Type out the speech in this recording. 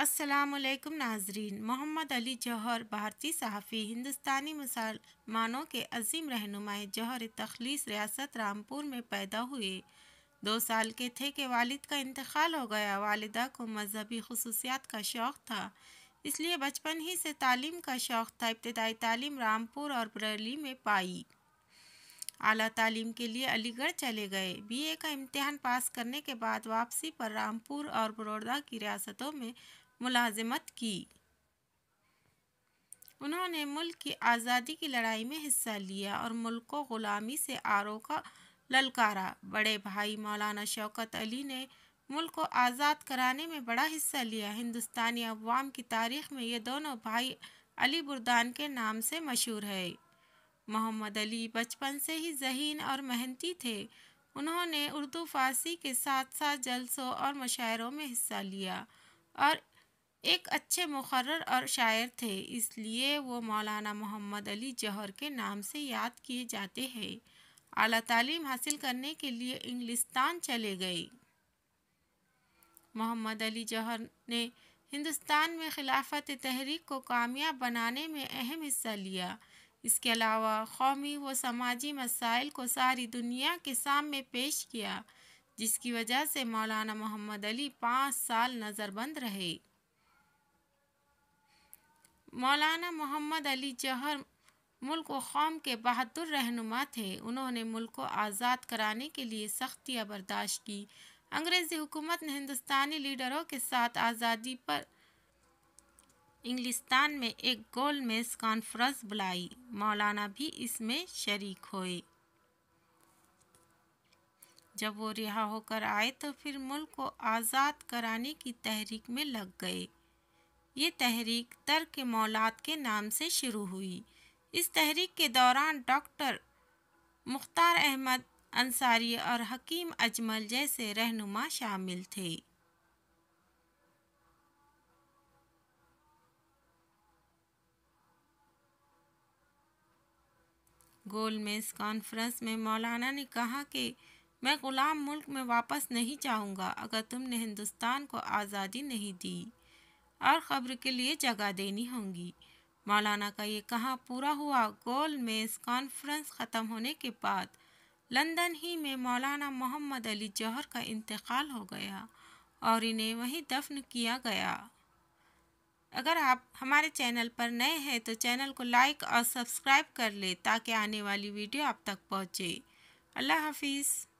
असलकम नाजरीन मोहम्मद अली जौहर भारतीय सहाफ़ी हिंदुस्तानी मुसलमानों के अजीम रहनुमाए जौहर तखलीस रियासत रामपुर में पैदा हुए दो साल के थे कि वालिद का इंतकाल हो गया वालदा को मजहबी खसूसियात का शौक़ था इसलिए बचपन ही से तालीम का शौक़ था इब्तदाई तालीम रामपुर और बरेली में पाई अली तालीम के लिए अलीगढ़ चले गए बीए का इम्तहान पास करने के बाद वापसी पर रामपुर और बड़ौदा की रियासतों में मुलाजमत की उन्होंने मुल्क की आज़ादी की लड़ाई में हिस्सा लिया और मुल्क को ग़ुलामी से आरो का ललकारा बड़े भाई मौलाना शौकत अली ने मुल्क को आज़ाद कराने में बड़ा हिस्सा लिया हिंदुस्तानी अवाम की तारीख में ये दोनों भाई अली बुरदान के नाम से मशहूर है मोहम्मद अली बचपन से ही जहीन और मेहनती थे उन्होंने उर्दू फारसी के साथ साथ जलसों और मशायरों में हिस्सा लिया और एक अच्छे मुखर और शायर थे इसलिए वो मौलाना मोहम्मद अली जौहर के नाम से याद किए जाते हैं अली तालीम हासिल करने के लिए इंग्लिस्तान चले गए मोहम्मद अली जौहर ने हिंदुस्तान में खिलाफत तहरीक को कामयाब बनाने में अहम हिस्सा लिया इसके अलावा कौमी व समाजी मसाइल को सारी दुनिया के सामने पेश किया जिसकी वजह से मौलाना मोहम्मद अली पाँच साल नज़रबंद रहे मौलाना मोहम्मद अली जहर मुल्क व कौम के बहादुर रहनुमा थे उन्होंने मुल्क को आज़ाद कराने के लिए सख्तियाँ बर्दाश्त की अंग्रेज़ी हुकूमत ने हिंदुस्तानी लीडरों के साथ आज़ादी पर इंग्लिस्तान में एक गोल मेज कॉन्फ्रेंस बुलाई मौलाना भी इसमें शरीक हुए जब वो रिहा होकर आए तो फिर मुल्क को आज़ाद कराने की तहरीक में लग गए ये तहरीक तर्क मौलाद के नाम से शुरू हुई इस तहरीक के दौरान डॉक्टर मुख्तार अहमद अंसारी और हकीम अजमल जैसे रहनुमा शामिल थे गोल में इस कॉन्फ्रेंस में मौलाना ने कहा कि मैं ग़ुलाम मुल्क में वापस नहीं जाऊंगा अगर तुमने हिंदुस्तान को आज़ादी नहीं दी और ख़बर के लिए जगह देनी होगी मौलाना का ये कहा पूरा हुआ गोल मेज़ कॉन्फ्रेंस ख़त्म होने के बाद लंदन ही में मौलाना मोहम्मद अली जौहर का इंतकाल हो गया और इन्हें वहीं दफन किया गया अगर आप हमारे चैनल पर नए हैं तो चैनल को लाइक और सब्सक्राइब कर लें ताकि आने वाली वीडियो आप तक पहुँचे अल्लाह हाफिज़